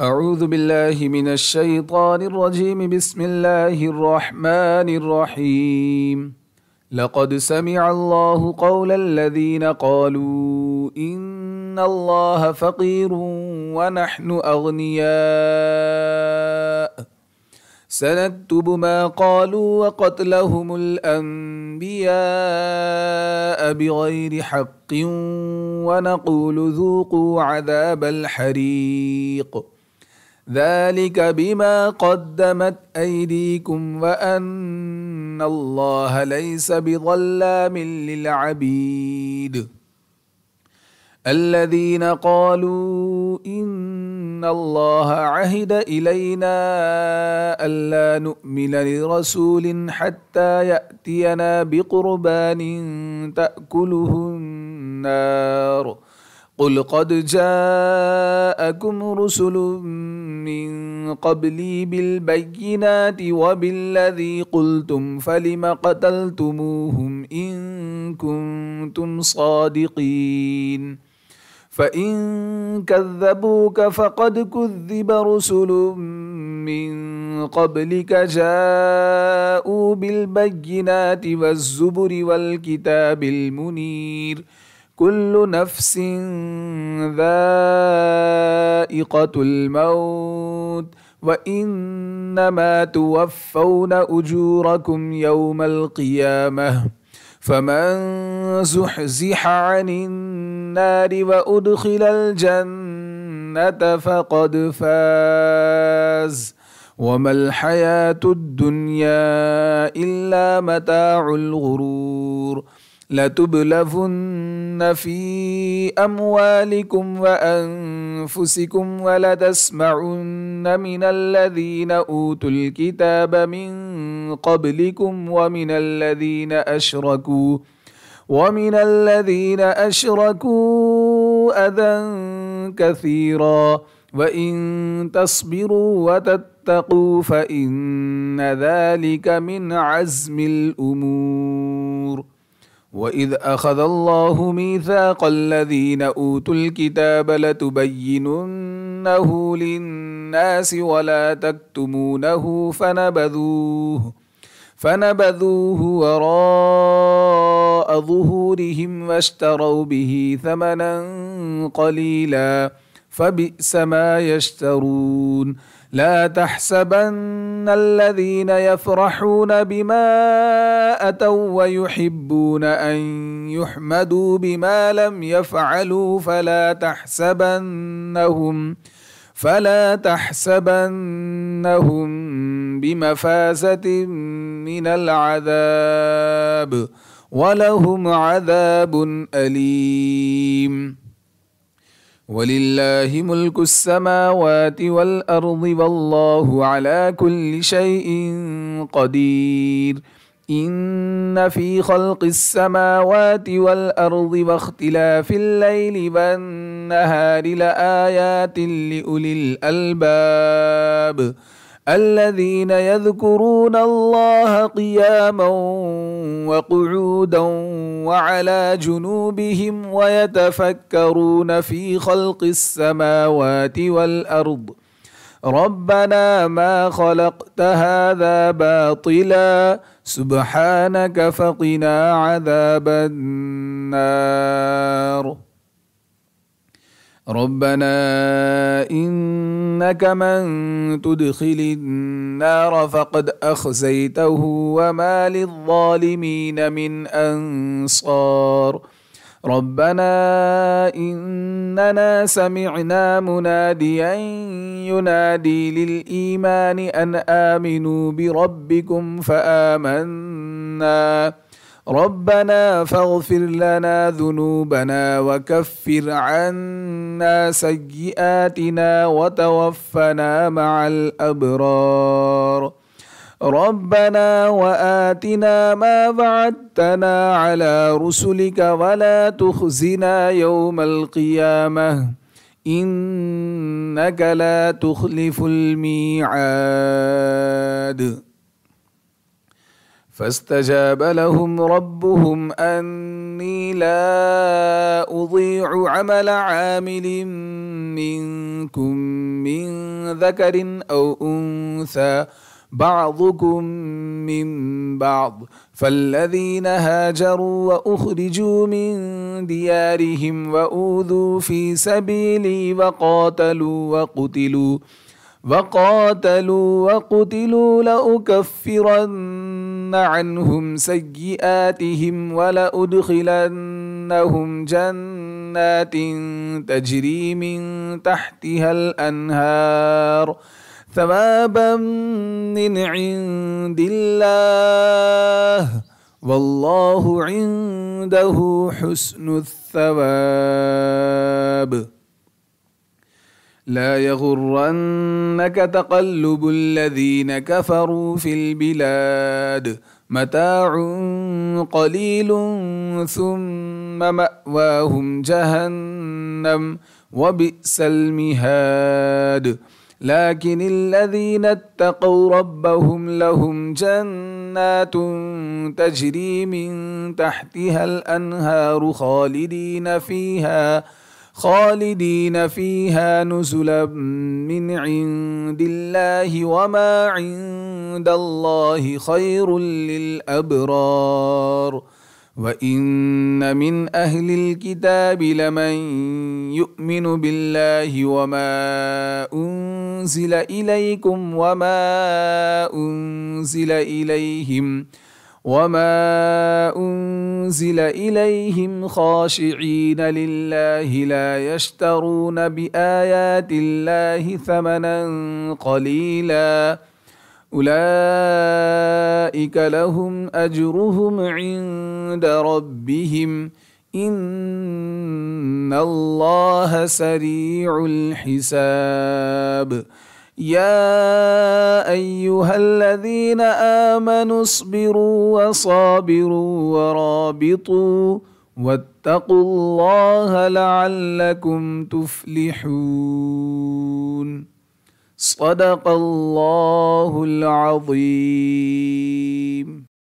أعوذ بالله من الشيطان الرجيم بسم الله الرحمن الرحيم لقد سمع الله قول الذين قالوا إن الله فقير ونحن أغنياء سنكتب ما قالوا وقتلهم الأنبياء بغير حق ونقول ذوقوا عذاب الحريق ذلك بما قدمت ايديكم وان الله ليس بظلام للعبيد الذين قالوا ان الله عهد الينا الا نؤمن لرسول حتى ياتينا بقربان تاكله النار قل قد جاءكم رسل من قبلي بالبينات وبالذي قلتم فلم قتلتموهم ان كنتم صادقين فان كذبوك فقد كذب رسل من قبلك جاءوا بالبينات والزبر والكتاب المنير كل نفس ذائقة الموت وإنما توفون أجوركم يوم القيامة فمن زحزح عن النار وأدخل الجنة فقد فاز وما الحياة الدنيا إلا متاع الغرور لتبلفن في اموالكم وانفسكم ولتسمعن من الذين اوتوا الكتاب من قبلكم ومن الذين اشركوا ومن الذين اشركوا اذى كثيرا وان تصبروا وتتقوا فان ذلك من عزم الامور واذ اخذ الله ميثاق الذين اوتوا الكتاب لتبيننه للناس ولا تكتمونه فنبذوه فنبذوه وراء ظهورهم واشتروا به ثمنا قليلا فبئس ما يشترون لا تحسبن الذين يفرحون بما اتوا ويحبون ان يحمدوا بما لم يفعلوا فلا تحسبنهم فلا تحسبنهم بمفازه من العذاب ولهم عذاب اليم ولله ملك السماوات والارض والله على كل شيء قدير ان في خلق السماوات والارض واختلاف الليل والنهار لايات لاولي الالباب الذين يذكرون الله قياما وقعودا وعلى جنوبهم ويتفكرون في خلق السماوات والارض ربنا ما خلقت هذا باطلا سبحانك فقنا عذاب النار ربنا انك من تدخل النار فقد اخزيته وما للظالمين من انصار ربنا اننا سمعنا مناديا ينادي للايمان ان امنوا بربكم فامنا ربنا فاغفر لنا ذنوبنا وكفر عنا سيئاتنا وتوفنا مع الابرار ربنا واتنا ما بعدتنا على رسلك ولا تخزنا يوم القيامه انك لا تخلف الميعاد فاستجاب لهم ربهم اني لا اضيع عمل عامل منكم من ذكر او انثى بعضكم من بعض فالذين هاجروا واخرجوا من ديارهم واوذوا في سبيلي وقاتلوا وقتلوا وقاتلوا وقتلوا لأكفرن عنهم سيئاتهم ولأدخلنهم جنات تجري من تحتها الأنهار ثوابا من عند الله والله عنده حسن الثواب لا يغرنك تقلب الذين كفروا في البلاد متاع قليل ثم ماواهم جهنم وبئس المهاد لكن الذين اتقوا ربهم لهم جنات تجري من تحتها الانهار خالدين فيها خالدين فيها نزلا من عند الله وما عند الله خير للابرار وان من اهل الكتاب لمن يؤمن بالله وما انزل اليكم وما انزل اليهم وما انزل اليهم خاشعين لله لا يشترون بايات الله ثمنا قليلا اولئك لهم اجرهم عند ربهم ان الله سريع الحساب يا ايها الذين امنوا اصبروا وصابروا ورابطوا واتقوا الله لعلكم تفلحون صدق الله العظيم